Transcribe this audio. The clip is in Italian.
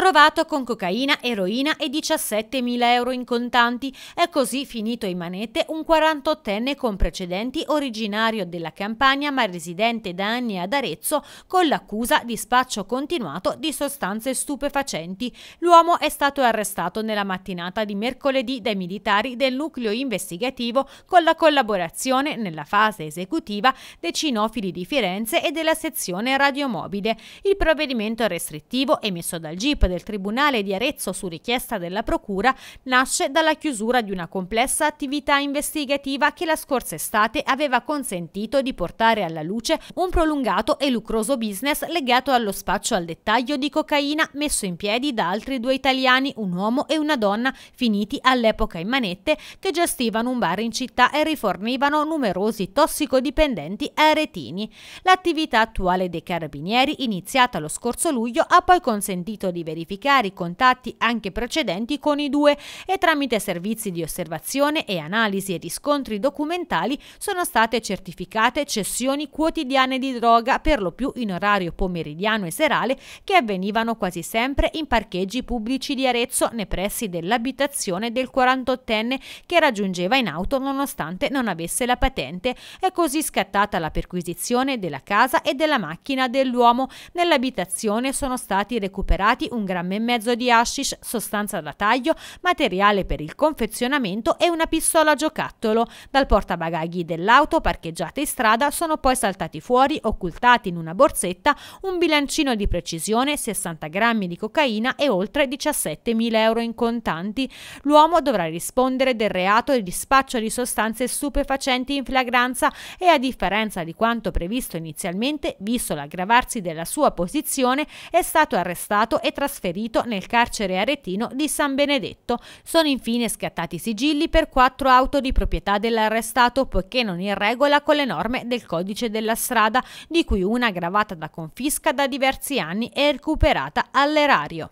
trovato con cocaina, eroina e 17.000 euro in contanti. È così finito in manette un 48enne con precedenti originario della Campania ma residente da anni ad Arezzo con l'accusa di spaccio continuato di sostanze stupefacenti. L'uomo è stato arrestato nella mattinata di mercoledì dai militari del nucleo investigativo con la collaborazione nella fase esecutiva dei cinofili di Firenze e della sezione radiomobile. Il provvedimento restrittivo emesso dal GIP del Tribunale di Arezzo su richiesta della Procura nasce dalla chiusura di una complessa attività investigativa che la scorsa estate aveva consentito di portare alla luce un prolungato e lucroso business legato allo spaccio al dettaglio di cocaina messo in piedi da altri due italiani, un uomo e una donna, finiti all'epoca in manette, che gestivano un bar in città e rifornivano numerosi tossicodipendenti e aretini. L'attività attuale dei carabinieri, iniziata lo scorso luglio, ha poi consentito di verificare i contatti anche precedenti con i due e tramite servizi di osservazione e analisi e riscontri documentali sono state certificate cessioni quotidiane di droga per lo più in orario pomeridiano e serale che avvenivano quasi sempre in parcheggi pubblici di Arezzo nei pressi dell'abitazione del 48enne che raggiungeva in auto nonostante non avesse la patente. È così scattata la perquisizione della casa e della macchina dell'uomo. Nell'abitazione sono stati recuperati un un grammo e mezzo di hashish, sostanza da taglio, materiale per il confezionamento e una pistola giocattolo. Dal portabagagli dell'auto parcheggiata in strada sono poi saltati fuori, occultati in una borsetta, un bilancino di precisione, 60 grammi di cocaina e oltre 17.000 euro in contanti. L'uomo dovrà rispondere del reato di dispaccio di sostanze stupefacenti in flagranza e a differenza di quanto previsto inizialmente, visto l'aggravarsi della sua posizione, è stato arrestato e trasferito trasferito nel carcere aretino di San Benedetto. Sono infine scattati sigilli per quattro auto di proprietà dell'arrestato poiché non in regola con le norme del codice della strada, di cui una gravata da confisca da diversi anni e recuperata all'erario.